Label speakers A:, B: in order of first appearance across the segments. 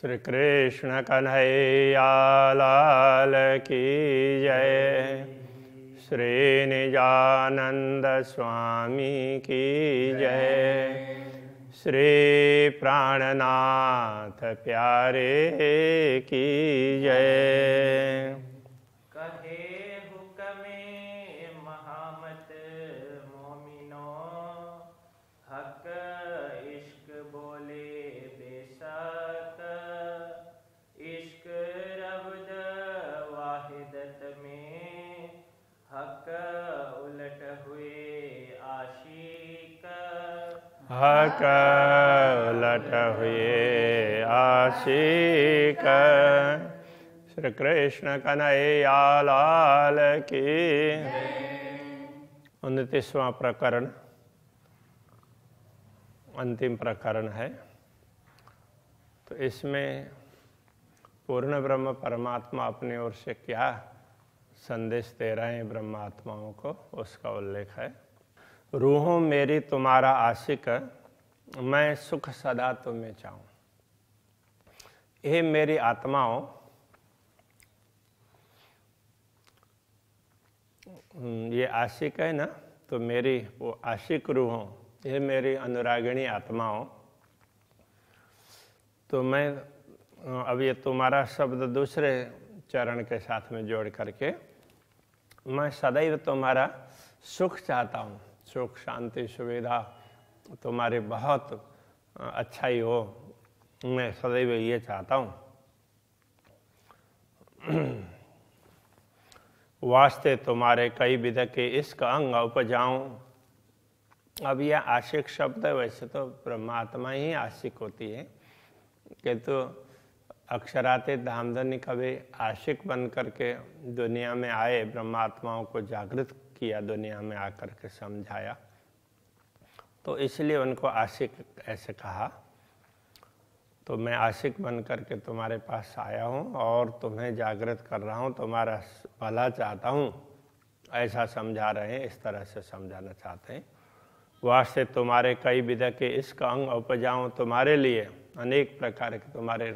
A: श्री कृष्ण कन्हैया लाल की जय श्री निजानंद स्वामी की जय श्री प्राणनाथ प्यारे की जय हक लट हुए आशिक श्री कृष्ण कन्हैया लाल की उनतीसवां प्रकरण अंतिम प्रकरण है तो इसमें पूर्ण ब्रह्म परमात्मा अपनी ओर से क्या संदेश दे रहे हैं ब्रह्मात्माओं को उसका उल्लेख है रूहों मेरी तुम्हारा आशिक मैं सुख सदा तुम्हें चाहूँ हे मेरी आत्माओं ये आशिक है ना तो मेरी वो आशिक रूहों ये मेरी अनुरागिणी आत्माओं तो मैं अब ये तुम्हारा शब्द दूसरे चरण के साथ में जोड़ करके मैं सदैव तुम्हारा सुख चाहता हूँ सुख शांति सुविधा तुम्हारी बहुत अच्छा ही हो मैं सदैव ये चाहता हूँ वास्ते तुम्हारे कई विध के इश्क अंग उपजाऊ अब यह आशिक शब्द है वैसे तो परमात्मा ही आशिक होती है किंतु तो अक्षराते धामधनी कभी आशिक बन करके दुनिया में आए ब्रह्मात्माओं को जागृत किया दुनिया में आकर के समझाया तो इसलिए उनको आशिक ऐसे कहा तो मैं आशिक बन कर के तुम्हारे पास आया हूँ और तुम्हें जागृत कर रहा हूँ तुम्हारा भला चाहता हूँ ऐसा समझा रहे हैं इस तरह से समझाना चाहते हैं वास्ते तुम्हारे कई विधा के इसका अंग उपजाऊँ तुम्हारे लिए अनेक प्रकार के तुम्हारे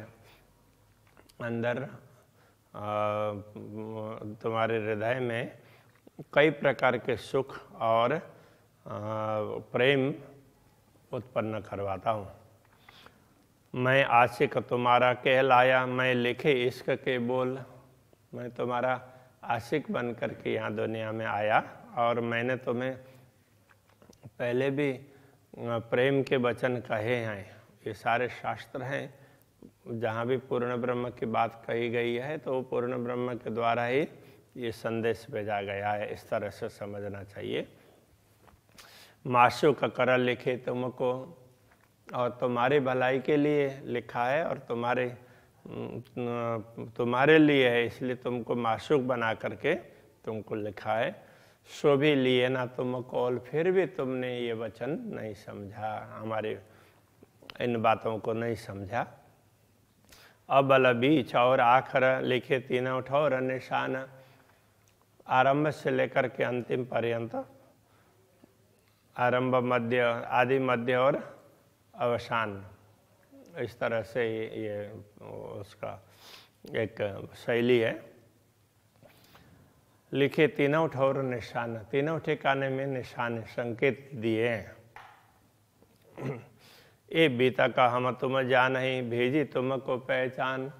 A: अंदर आ, तुम्हारे हृदय में कई प्रकार के सुख और प्रेम उत्पन्न करवाता हूँ मैं आशिक तुम्हारा कहलाया मैं लिखे इश्क के बोल मैं तुम्हारा आशिक बन कर के यहाँ दुनिया में आया और मैंने तुम्हें पहले भी प्रेम के वचन कहे हैं ये सारे शास्त्र हैं जहाँ भी पूर्ण ब्रह्म की बात कही गई है तो पूर्ण ब्रह्म के द्वारा ही ये संदेश भेजा गया है इस तरह से समझना चाहिए माशो का कर लिखे तुमको और तुम्हारे भलाई के लिए लिखा है और तुम्हारे तुम्हारे लिए है इसलिए तुमको मासुक बना करके तुमको लिखा है सो भी लिए ना तुमको और फिर भी तुमने ये वचन नहीं समझा हमारे इन बातों को नहीं समझा अल बीच और आखर लिखे तीन उठौर निशाना आरंभ से लेकर के अंतिम पर्यंत आरंभ मध्य आदि मध्य और अवसान इस तरह से ये उसका एक शैली है लिखे तीनों ठोर निशान तीनों ठिकाने में निशान संकेत दिए हैं ये बीता का हम तुम जान ही भेजी तुमको पहचान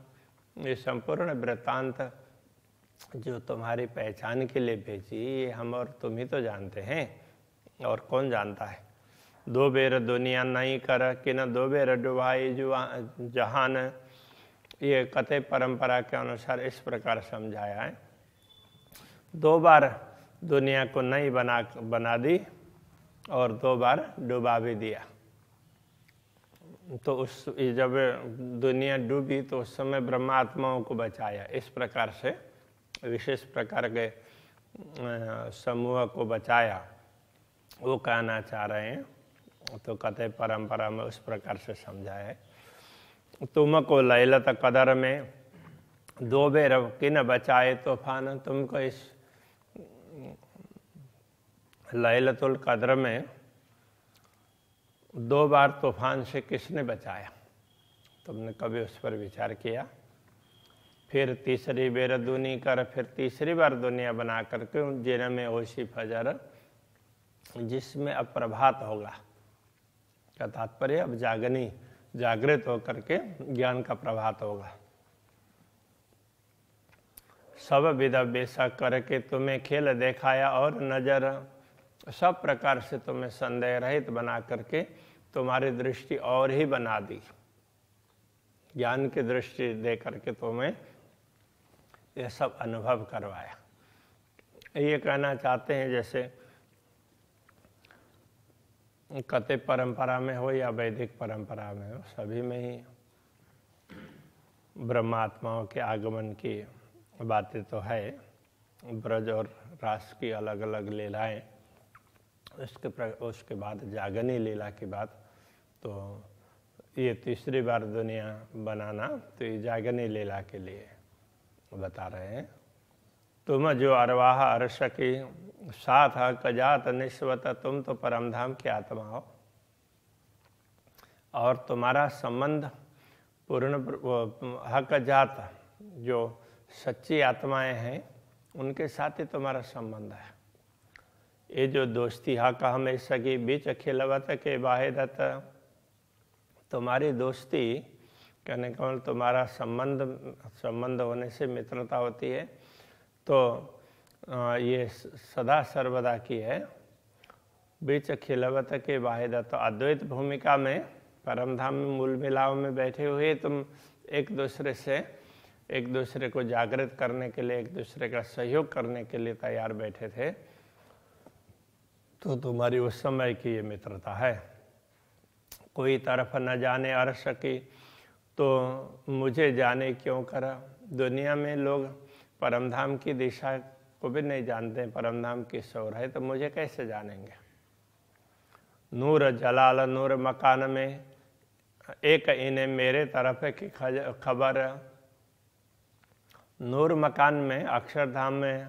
A: ये संपूर्ण वृतांत जो तुम्हारी पहचान के लिए भेजी ये हम और तुम ही तो जानते हैं और कौन जानता है दो बेर दुनिया नहीं कर कि न दो बेर डुबाई जुआ जहान ये कते परंपरा के अनुसार इस प्रकार समझाया है दो बार दुनिया को नहीं बना बना दी और दो बार डुबा भी दिया तो उस जब दुनिया डूबी तो उस समय ब्रह्मात्माओं को बचाया इस प्रकार से विशेष प्रकार के समूह को बचाया वो कहना चाह रहे हैं तो कथे परंपरा में उस प्रकार से समझा है तुमको लैलत कदर में दो बेर किन बचाए तूफान तुमको इस लैलतुल कदर में दो बार तूफान से किसने बचाया तुमने कभी उस पर विचार किया फिर तीसरी बेर दुनी कर फिर तीसरी बार दुनिया बना करके जिन में ओशी फजर जिसमें अब प्रभात होगा का तात्पर्य अब जागनी जागृत होकर के ज्ञान का प्रभात होगा सब विधा बेसा करके तुम्हें खेल देखाया और नजर सब प्रकार से तुम्हें संदेह रहित बना करके तुम्हारी दृष्टि और ही बना दी ज्ञान की दृष्टि दे करके तुम्हें ये सब अनुभव करवाया ये कहना चाहते हैं जैसे कते परंपरा में हो या वैदिक परंपरा में हो सभी में ही ब्रह्मात्माओं के आगमन की बातें तो है ब्रज और रास की अलग अलग लीलाएँ उसके उसके बाद जागनी लीला की बात तो ये तीसरी बार दुनिया बनाना तो ये जागनी लीला के लिए बता रहे हैं तुम जो अरवाह अर्श के साथ कजात निस्वत तुम तो परमधाम की आत्मा हो और तुम्हारा संबंध पूर्ण हक जात जो सच्ची आत्माएं हैं उनके साथ ही तुम्हारा संबंध है ये जो दोस्ती हक हमेशा की बीच खिलवत के दत्त तुम्हारी दोस्ती कहने का मतलब तुम्हारा तो संबंध संबंध होने से मित्रता होती है तो ये सदा सर्वदा की है बीच खिलवत के वाहिदा तो अद्वैत भूमिका में परमधाम में मूल मिलाव में बैठे हुए तुम एक दूसरे से एक दूसरे को जागृत करने के लिए एक दूसरे का सहयोग करने के लिए तैयार बैठे थे तो तुम्हारी उस समय की ये मित्रता है कोई तरफ न जाने अर्श की तो मुझे जाने क्यों करा दुनिया में लोग परमधाम की दिशा को भी नहीं जानते परमधाम की शोर है तो मुझे कैसे जानेंगे नूर जलाल नूर मकान में एक इन्हें मेरे तरफ की खबर नूर मकान में अक्षरधाम में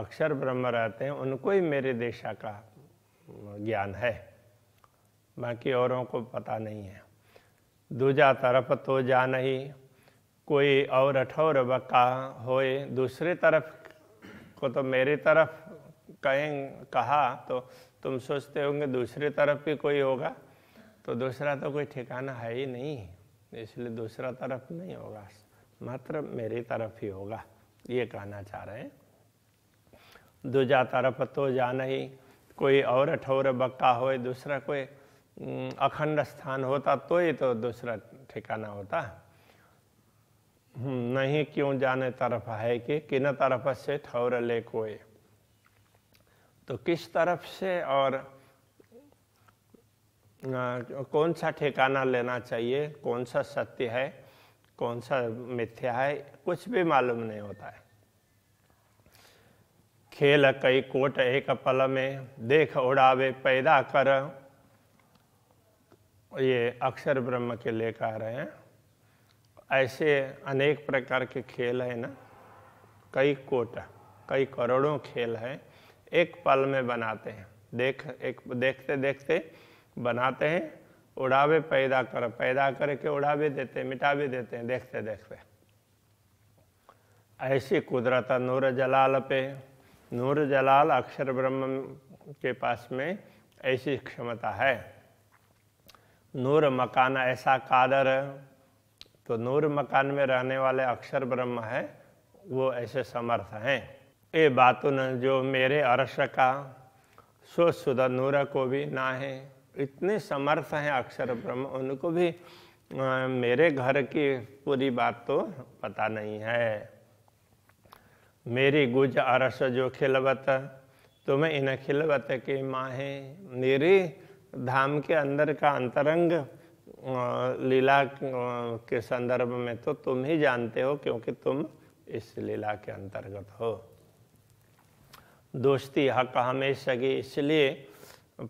A: अक्षर ब्रह्म रहते हैं उनको ही मेरे दिशा का ज्ञान है बाकी औरों को पता नहीं है दूजा तरफ तो जा नहीं कोई और अठौर बका होए दूसरी तरफ को तो मेरी तरफ कहें कहा तो तुम सोचते होंगे दूसरी तरफ भी कोई होगा तो दूसरा तो कोई ठिकाना है ही नहीं इसलिए दूसरा तरफ नहीं होगा मात्र मेरी तरफ ही होगा ये कहना चाह रहे हैं दूजा तरफ तो जा नहीं कोई और अठौर बक्का होए दूसरा कोई हम्म, अखंड स्थान होता तो ही तो दूसरा ठिकाना होता हम्म, नहीं क्यों जाने तरफ है कि किन तरफ से ठौर ले कोई तो किस तरफ से और कौन सा ठिकाना लेना चाहिए कौन सा सत्य है कौन सा मिथ्या है कुछ भी मालूम नहीं होता है खेल कई कोट एक पल में देख उड़ावे पैदा कर ये अक्षर ब्रह्म के लेख आ रहे हैं ऐसे अनेक प्रकार के खेल है ना कई कोटा कई करोड़ों खेल है एक पल में बनाते हैं देख एक देखते देखते बनाते हैं उड़ावे पैदा कर पैदा करके उड़ा भी देते हैं मिटा भी देते हैं देखते देखते ऐसी कुदरत नूर जलाल पे नूर जलाल अक्षर ब्रह्म के पास में ऐसी क्षमता है नूर मकान ऐसा कादर तो नूर मकान में रहने वाले अक्षर ब्रह्म हैं वो ऐसे समर्थ हैं ये बातुन जो मेरे अर्श का सो सुधा नूर को भी ना है इतने समर्थ हैं अक्षर ब्रह्म उनको भी आ, मेरे घर की पूरी बात तो पता नहीं है मेरी गुज अरस जो खिलवत तुम्हें इन खिलवत की माँ है मेरी धाम के अंदर का अंतरंग लीला के संदर्भ में तो तुम ही जानते हो क्योंकि तुम इस लीला के अंतर्गत हो दोस्ती हक हमेशा की इसलिए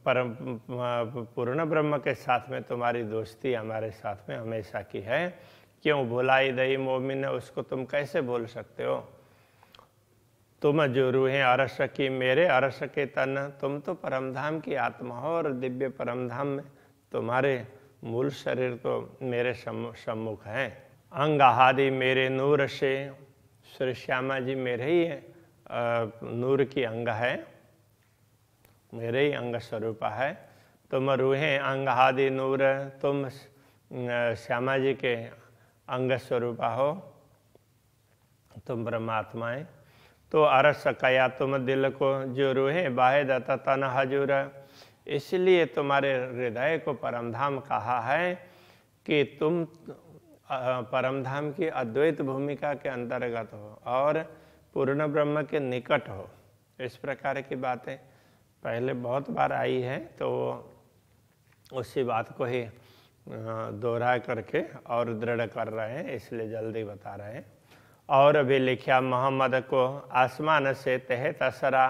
A: परम पूर्ण ब्रह्म के साथ में तुम्हारी दोस्ती हमारे साथ में हमेशा की है क्यों भुलाई दई मोमिन उसको तुम कैसे बोल सकते हो तुम जो रूहे अरस की मेरे अरस के तन तुम तो परमधाम की आत्मा हो और दिव्य परमधाम में तुम्हारे मूल शरीर तो मेरे सम्मुख हैं अंग आदि मेरे नूर से श्री श्यामा जी मेरे ही नूर की अंग है मेरे ही अंग स्वरूप है तुम रूहे अंग आदि नूर तुम श्यामा जी के अंग स्वरूप हो तुम ब्रह्मात्माएं तो अरस कया तुम दिल को जो रूहे बाहे दता तन हजूर इसलिए तुम्हारे हृदय को परमधाम कहा है कि तुम परमधाम की अद्वैत भूमिका के अंतर्गत हो और पूर्ण ब्रह्म के निकट हो इस प्रकार की बातें पहले बहुत बार आई है तो उसी बात को ही दोहरा करके और दृढ़ कर रहे हैं इसलिए जल्दी बता रहे हैं और भी लिखिया मोहम्मद को आसमान से तहत असरा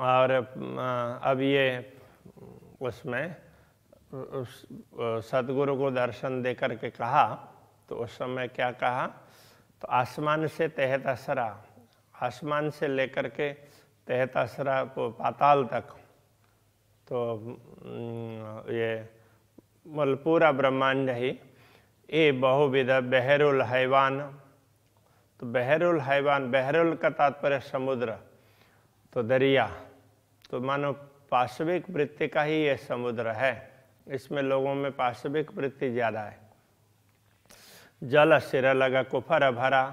A: और अब ये उसमें उस सदगुरु को दर्शन दे करके कहा तो उस समय क्या कहा तो आसमान से तहत असरा आसमान से लेकर के तह तसरा को पाताल तक तो ये मतलब पूरा ब्रह्मांड ही ए बहुविध बहरुल हैवान तो बहरुल हैवान बहरुल का तात्पर्य समुद्र तो दरिया तो मानो पाश्विक वृत्ति का ही यह समुद्र है इसमें लोगों में पाश्विक वृत्ति ज़्यादा है जल सिर लगा कुफर भरा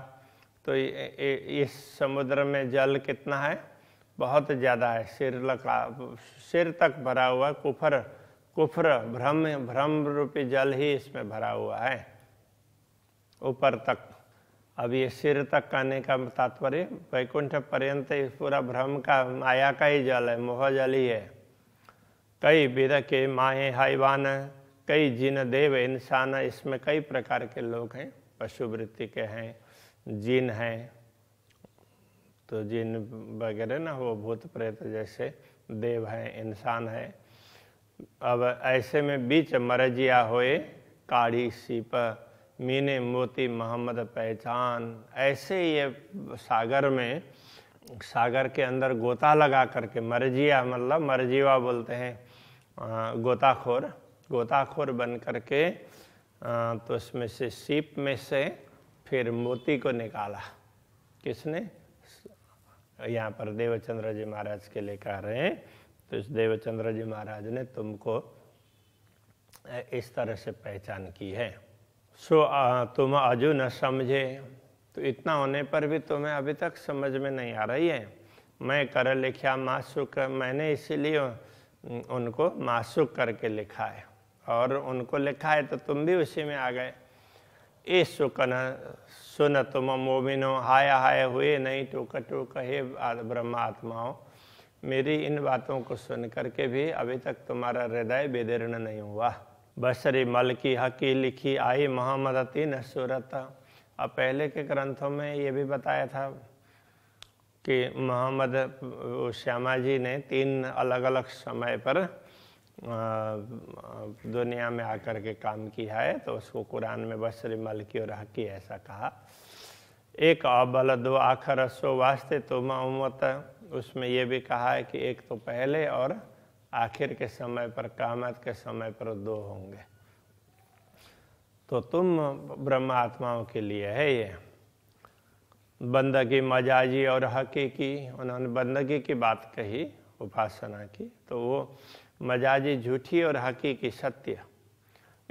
A: तो इस समुद्र में जल कितना है बहुत ज़्यादा है सिर लगा सिर तक भरा हुआ कुफर कुफर भ्रम भ्रम रूपी जल ही इसमें भरा हुआ है ऊपर तक अब ये सिर तक कहने का तात्पर्य वैकुंठ पर्यंत पूरा भ्रम का माया का ही जल है मोह जल ही है कई बिर के माए हाईवान कई जिन देव इंसान इसमें कई प्रकार के लोग हैं पशु वृत्ति के हैं जिन हैं तो जिन वगैरह ना वो भूत प्रेत जैसे देव हैं इंसान हैं अब ऐसे में बीच मरजिया होए काढ़ी सीप मीने मोती मोहम्मद पहचान ऐसे ये सागर में सागर के अंदर गोता लगा करके मरजिया मतलब मरजीवा बोलते हैं गोताखोर गोताखोर बन करके तो उसमें से सीप में से फिर मोती को निकाला किसने यहाँ पर देवचंद्र जी महाराज के लिए कह रहे हैं तो इस देवचंद्र जी महाराज ने तुमको इस तरह से पहचान की है सो आ, तुम अजु न समझे तो इतना होने पर भी तुम्हें अभी तक समझ में नहीं आ रही है मैं कर लिखा मासुक मैंने इसीलिए उनको मासुक करके लिखा है और उनको लिखा है तो तुम भी उसी में आ गए ए सुकन सुन तुम मोमिनो हाय हाय हुए नहीं टूक टूक हे ब्रह्मात्माओं मेरी इन बातों को सुन करके भी अभी तक तुम्हारा हृदय बेदीर्ण नहीं हुआ बशरी की हकी लिखी आई न सूरत अब पहले के ग्रंथों में ये भी बताया था कि मोहम्मद श्यामा जी ने तीन अलग अलग समय पर दुनिया में आकर के काम किया है तो उसको कुरान में बशरी की और हकी ऐसा कहा एक अबल दो आखर सो वास्ते तुम उम्मत उसमें ये भी कहा है कि एक तो पहले और आखिर के समय पर कामत के समय पर दो होंगे तो तुम ब्रह्मात्माओं के लिए है ये बंदगी मजाजी और हकीकी उन्होंने बंदगी की बात कही उपासना की तो वो मजाजी झूठी और हकीकी सत्य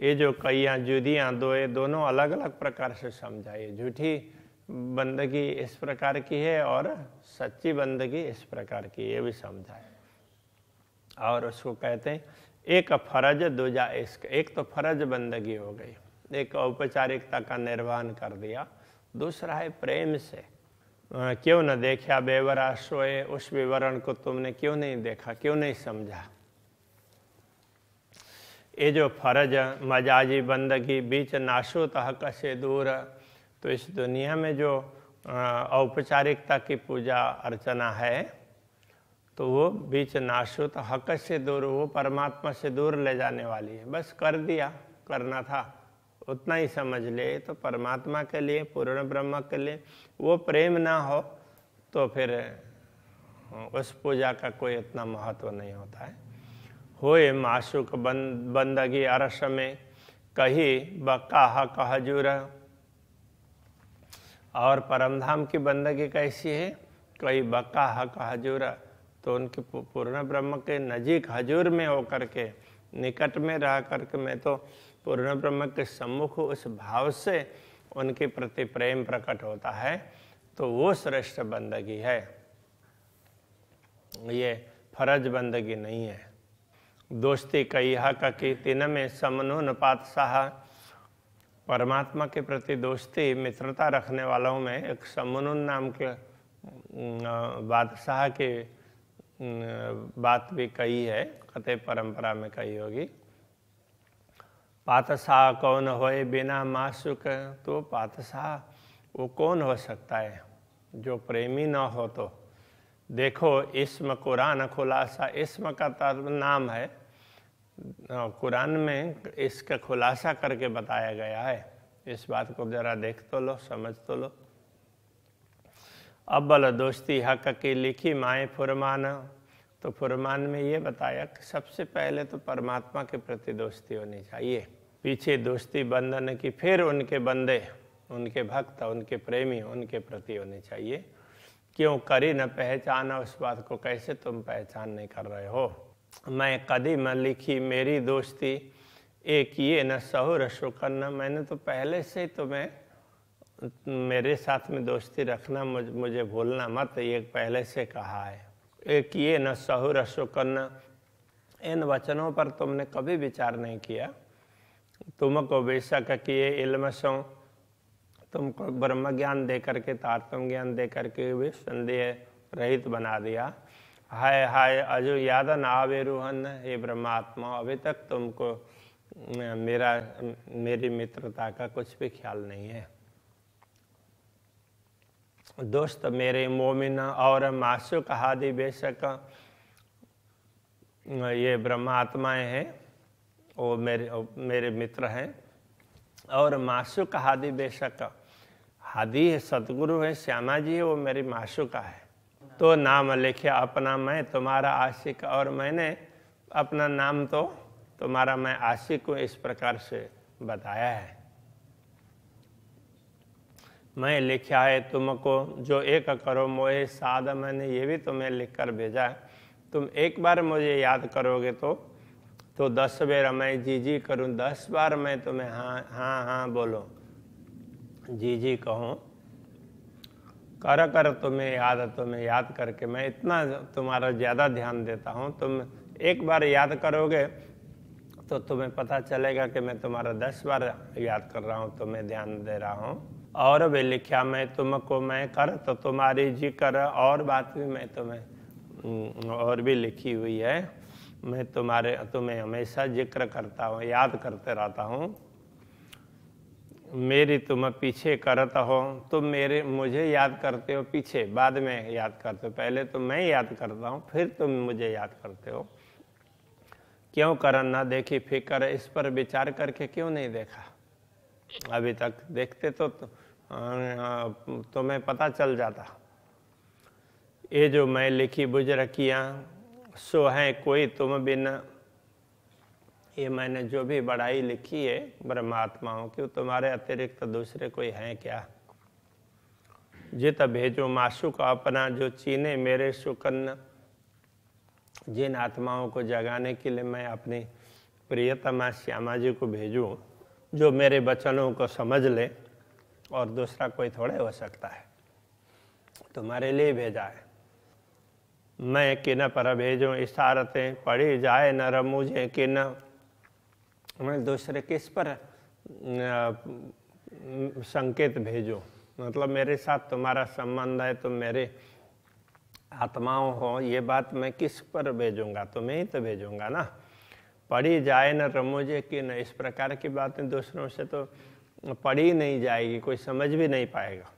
A: ये जो कैया जुदियाँ दो ये दोनों अलग अलग प्रकार से समझाइए झूठी बंदगी इस प्रकार की है और सच्ची बंदगी इस प्रकार की ये भी समझाए और उसको कहते हैं एक फर्ज दूजा इश्क एक तो फर्ज बंदगी हो गई एक औपचारिकता का निर्वाहन कर दिया दूसरा है प्रेम से क्यों न देखा बेवरा सोए उस विवरण को तुमने क्यों नहीं देखा क्यों नहीं समझा ये जो फर्ज मजाजी बंदगी बीच नाशो तहक से दूर तो इस दुनिया में जो औपचारिकता की पूजा अर्चना है तो वो बीच नाशुत हक से दूर वो परमात्मा से दूर ले जाने वाली है बस कर दिया करना था उतना ही समझ ले तो परमात्मा के लिए पूर्ण ब्रह्म के लिए वो प्रेम ना हो तो फिर उस पूजा का कोई इतना महत्व नहीं होता है होए माशुक बंद बंदगी अरस में कही हक हजूर और परमधाम की बंदगी कैसी है कोई बका हक हजूर तो उनके पूर्ण ब्रह्म के नजीक हजूर में होकर के निकट में रह करके मैं तो पूर्ण ब्रह्म के सम्मुख उस भाव से उनके प्रति प्रेम प्रकट होता है तो वो श्रेष्ठ बंदगी है ये फरज बंदगी नहीं है दोस्ती कई हक की तिन में समनुन पातशाह परमात्मा के प्रति दोस्ती मित्रता रखने वालों में एक समुन नाम के बादशाह की बात भी कही है कते परंपरा में कही होगी पातशाह कौन होए बिना मासुक तो पातशाह वो कौन हो सकता है जो प्रेमी न हो तो देखो इसम कुरान खुलासा इसम का नाम है कुरान में इसका खुलासा करके बताया गया है इस बात को ज़रा देख तो लो समझ तो लो अब्बल दोस्ती हक की लिखी माए फुरमान तो फुरमान में ये बताया कि सबसे पहले तो परमात्मा के प्रति दोस्ती होनी चाहिए पीछे दोस्ती बंधन की फिर उनके बंदे उनके भक्त उनके प्रेमी उनके प्रति होनी चाहिए क्यों करी न पहचाना उस बात को कैसे तुम पहचान नहीं कर रहे हो मैं कदी कदीम लिखी मेरी दोस्ती एक ये न सहूर करना मैंने तो पहले से तुम्हें मेरे साथ में दोस्ती रखना मुझ मुझे भूलना मत ये पहले से कहा है एक ये न सहूर करना इन वचनों पर तुमने कभी विचार नहीं किया तुमको बेशक किए इल्म सो तुमको ब्रह्म ज्ञान दे करके तारतम ज्ञान दे करके भी संदेह रहित बना दिया हाय हाय अजो यादन आवे रोहन हे ब्रह्मात्मा अभी तक तुमको मेरा मेरी मित्रता का कुछ भी ख्याल नहीं है दोस्त मेरे मोमिन और मासुक आदि बेशक ये ब्रह्मात्माएं हैं वो मेरे मेरे मित्र हैं और मासुक आदि बेशक हादी है सदगुरु है श्यामा जी है वो मेरी मासुका है तो नाम लिखे अपना मैं तुम्हारा आशिक और मैंने अपना नाम तो तुम्हारा मैं आशिक हूँ इस प्रकार से बताया है मैं लिखा है तुमको जो एक करो मोहे साध मैंने ये भी तुम्हें लिख कर भेजा है तुम एक बार मुझे याद करोगे तो तो दस बार मैं जी जी करूँ दस बार मैं तुम्हें हाँ हाँ हाँ बोलो जी जी कहूँ कर कर तुम्हें याद तुम्हें याद करके मैं इतना तुम्हारा ज़्यादा ध्यान देता हूँ तुम एक बार याद करोगे तो तुम्हें पता चलेगा कि मैं तुम्हारा दस बार याद कर रहा हूँ तुम्हें ध्यान दे रहा हूँ और भी लिखा मैं तुमको मैं कर तो तुम्हारी जी कर और बात भी मैं तुम्हें और भी लिखी हुई है मैं तुम्हारे तुम्हें हमेशा जिक्र करता हूँ याद करते रहता हूँ मेरी तुम तो पीछे करता हो तो तुम मेरे मुझे याद करते हो पीछे बाद में याद करते हो पहले तो मैं याद करता हूँ फिर तुम मुझे याद करते हो क्यों कर ना देखी फिकर इस पर विचार करके क्यों नहीं देखा अभी तक देखते तो तुम्हें पता चल जाता ये जो मैं लिखी बुझ रखिया सो है कोई तुम बिना ये मैंने जो भी बड़ाई लिखी है ब्रह्मात्माओं की तुम्हारे अतिरिक्त दूसरे कोई हैं क्या जित भेजो माशु का अपना जो चीने मेरे सुकन्न जिन आत्माओं को जगाने के लिए मैं अपनी प्रियतमा श्यामा जी को भेजूं जो मेरे वचनों को समझ ले और दूसरा कोई थोड़े हो सकता है तुम्हारे लिए भेजा है मैं किन पर भेजूं इशारतें पढ़ी जाए न रमूझे किन मैं दूसरे किस पर संकेत भेजो मतलब मेरे साथ तुम्हारा संबंध है तुम मेरे आत्माओं हो ये बात मैं किस पर भेजूंगा तुम्हें ही तो भेजूंगा ना पढ़ी जाए न रमोजे कि न इस प्रकार की बातें दूसरों से तो पढ़ी नहीं जाएगी कोई समझ भी नहीं पाएगा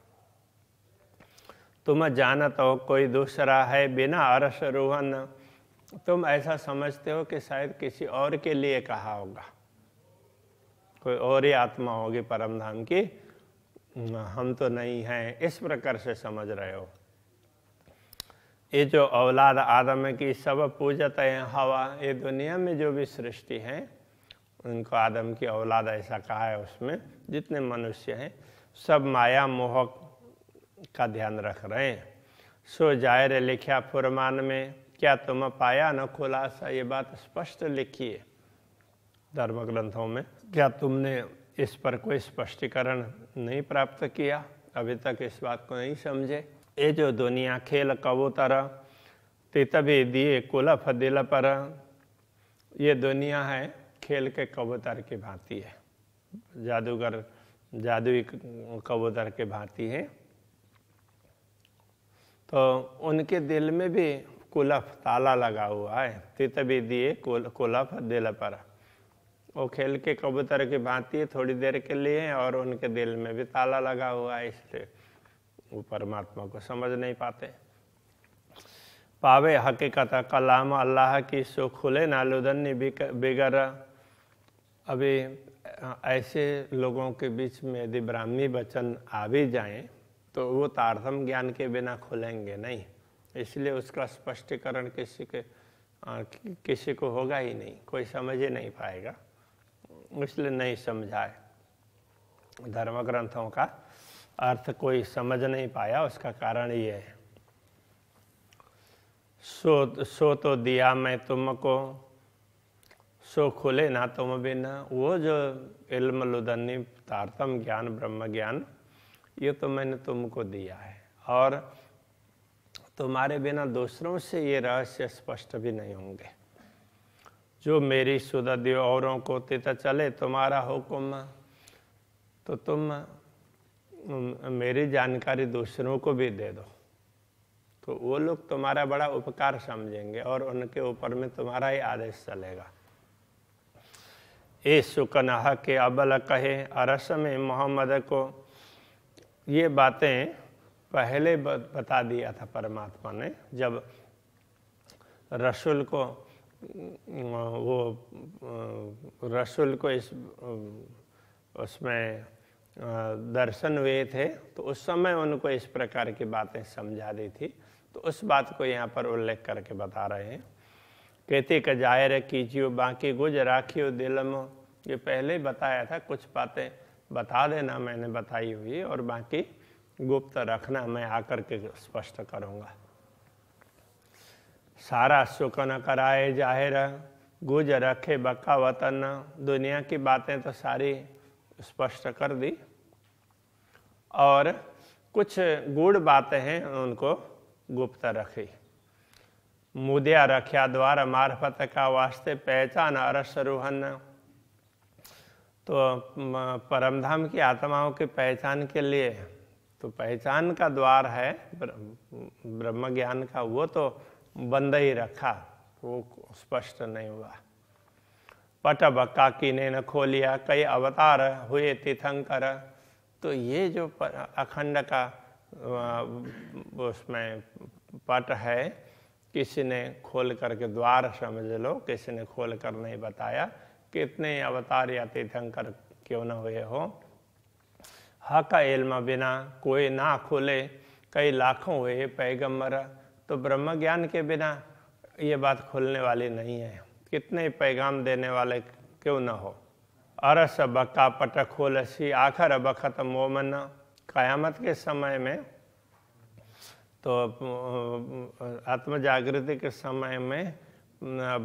A: तुम जानत हो कोई दूसरा है बिना अरस रोहन तुम ऐसा समझते हो कि शायद किसी और के लिए कहा होगा कोई और ही आत्मा होगी परम धाम की हम तो नहीं हैं इस प्रकार से समझ रहे हो ये जो औलाद आदम की सब पूजत है हवा ये दुनिया में जो भी सृष्टि है उनको आदम की औलाद ऐसा कहा है उसमें जितने मनुष्य हैं सब माया मोहक का ध्यान रख रहे हैं सो जाहिर लिखा फुरमान में क्या तुम पाया न खुलासा ये बात स्पष्ट लिखी है धर्म ग्रंथों में क्या तुमने इस पर कोई स्पष्टीकरण नहीं प्राप्त किया अभी तक इस बात को नहीं समझे ये जो दुनिया खेल कबूतर तितबी दिए कुलफ दिल पर ये दुनिया है खेल के कबूतर की भांति है जादूगर जादुई कबूतर के भांति है तो उनके दिल में भी कुलफ ताला लगा हुआ है तितबी दिए कुलफ दिल पर वो खेल के कबूतर की भांति थोड़ी देर के लिए और उनके दिल में भी ताला लगा हुआ है इसलिए वो परमात्मा को समझ नहीं पाते पावे हकीकत कलाम अल्लाह की सो खुले नालुदन बिगर अभी ऐसे लोगों के बीच में यदि ब्राह्मी वचन आ भी जाए तो वो तारतम ज्ञान के बिना खुलेंगे नहीं इसलिए उसका स्पष्टीकरण किसी के किसी को होगा ही नहीं कोई समझ ही नहीं पाएगा इसलिए नहीं समझाए धर्म ग्रंथों का अर्थ कोई समझ नहीं पाया उसका कारण ये है सो सो तो दिया मैं तुमको सो खुले ना तुम बिना वो जो इल्म लुदनी तारतम ज्ञान ब्रह्म ज्ञान ये तो मैंने तुमको दिया है और तुम्हारे बिना दूसरों से ये रहस्य स्पष्ट भी नहीं होंगे जो मेरी सुधा दियो औरों को तित चले तुम्हारा हुक्म तो तुम मेरी जानकारी दूसरों को भी दे दो तो वो लोग तुम्हारा बड़ा उपकार समझेंगे और उनके ऊपर में तुम्हारा ही आदेश चलेगा ए सुकनाह के अबल कहे अरस में मोहम्मद को ये बातें पहले बता दिया था परमात्मा ने जब रसुल को वो रसुल को इस उसमें दर्शन हुए थे तो उस समय उनको इस प्रकार की बातें समझा दी थी तो उस बात को यहाँ पर उल्लेख करके बता रहे हैं कहते का जाहिर कीजियो बाकी गुज राखियो दिलम ये पहले ही बताया था कुछ बातें बता देना मैंने बताई हुई और बाकी गुप्त रखना मैं आकर के स्पष्ट करूँगा सारा सुख न कराए जाहिर गुज रखे बका वतन दुनिया की बातें तो सारी स्पष्ट कर दी और कुछ गुड़ बातें हैं उनको गुप्त रखी मुदिया रख्या द्वारा मार्फत का वास्ते पहचान अरस रूहन तो परमधाम की आत्माओं की पहचान के लिए तो पहचान का द्वार है ब्रह्म ज्ञान का वो तो बंद ही रखा वो स्पष्ट नहीं हुआ पट की ने न खोलिया कई अवतार हुए तीर्थंकर तो ये जो अखंड का उसमें पट है किसी ने खोल करके द्वार समझ लो किसी ने खोल कर नहीं बताया कितने अवतार या तीर्थंकर क्यों न हुए हो हक इल्म बिना कोई ना खोले कई लाखों हुए पैगम्बर तो ब्रह्म ज्ञान के बिना ये बात खुलने वाली नहीं है कितने पैगाम देने वाले क्यों न हो अरस बका पट खोलसी आखर बखत मोमन कयामत के समय में तो आत्म जागृति के समय में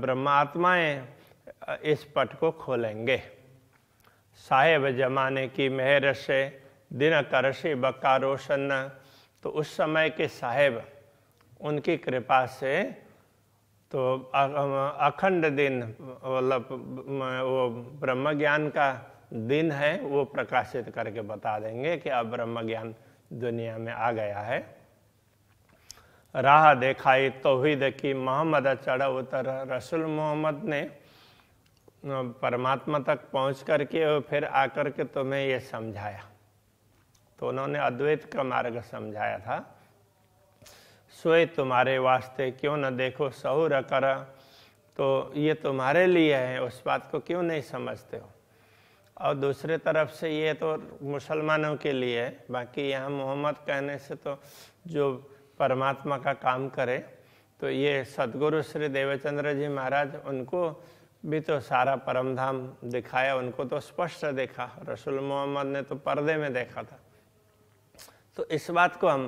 A: ब्रह्मात्माएं इस पट को खोलेंगे साहेब जमाने की मेहर से दिन करसी बक्का रोशन तो उस समय के साहेब उनकी कृपा से तो अखंड दिन मतलब वो ब्रह्म ज्ञान का दिन है वो प्रकाशित करके बता देंगे कि अब ब्रह्म ज्ञान दुनिया में आ गया है राह देखाई तो ही देखी मोहम्मद चढ़ा उतर रसूल मोहम्मद ने परमात्मा तक पहुंच करके और फिर आकर के तुम्हें ये समझाया तो उन्होंने अद्वैत का मार्ग समझाया था सोए तुम्हारे वास्ते क्यों न देखो सहूर कर तो ये तुम्हारे लिए है उस बात को क्यों नहीं समझते हो और दूसरे तरफ से ये तो मुसलमानों के लिए है बाकी यहाँ मोहम्मद कहने से तो जो परमात्मा का काम करे तो ये सदगुरु श्री देवचंद्र जी महाराज उनको भी तो सारा परमधाम दिखाया उनको तो स्पष्ट देखा रसूल मोहम्मद ने तो पर्दे में देखा था तो इस बात को हम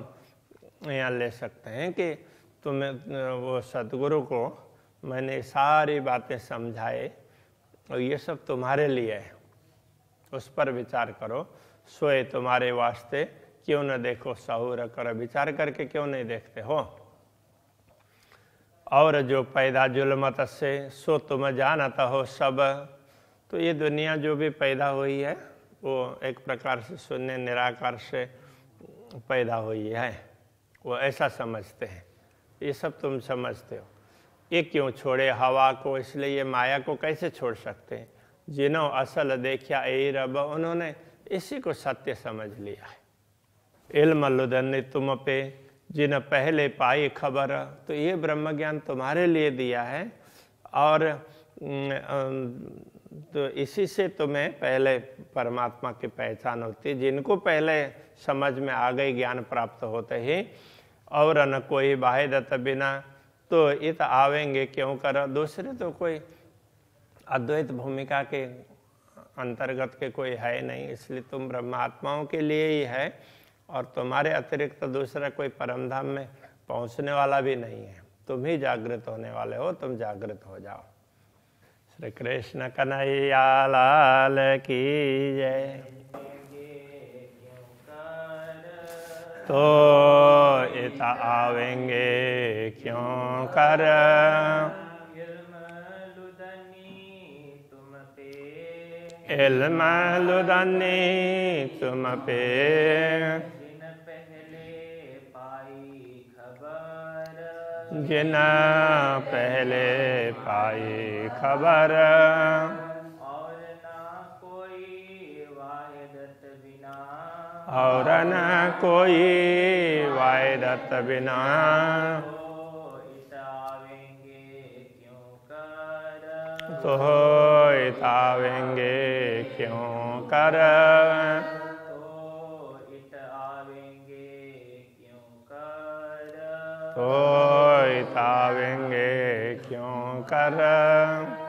A: यहाँ ले सकते हैं कि तुम्हें वो सदगुरु को मैंने सारी बातें समझाए और ये सब तुम्हारे लिए है उस पर विचार करो सोए तुम्हारे वास्ते क्यों न देखो सहूर कर विचार करके क्यों नहीं देखते हो और जो पैदा जुलमत से सो तुम जानता हो सब तो ये दुनिया जो भी पैदा हुई है वो एक प्रकार से शून्य निराकार से पैदा हुई है वो ऐसा समझते हैं ये सब तुम समझते हो ये क्यों छोड़े हवा को इसलिए ये माया को कैसे छोड़ सकते हैं जिन्हों असल देखा ए रब उन्होंने इसी को सत्य समझ लिया है इल्म लुदन तुम पे जिन पहले पाई खबर तो ये ब्रह्म ज्ञान तुम्हारे लिए दिया है और तो इसी से तुम्हें पहले परमात्मा की पहचान होती जिनको पहले समझ में आ गई ज्ञान प्राप्त होते ही और न कोई बाहे दत्त बिना तो इत आवेंगे क्यों कर दूसरे तो कोई अद्वैत भूमिका के अंतर्गत के कोई है नहीं इसलिए तुम ब्रह्मात्माओं के लिए ही है और तुम्हारे अतिरिक्त तो दूसरा कोई परमधाम में पहुंचने वाला भी नहीं है तुम ही जागृत होने वाले हो तुम जागृत हो जाओ श्री कृष्ण कन्हैया लाल की जय तो इत आवेंगे क्यों कर इल्म लुदनी तुम पे जिन पहले पाई खबर और न कोई वायरत बिना तो इतावेंगे क्यों कर तो इतावेंगे क्यों कर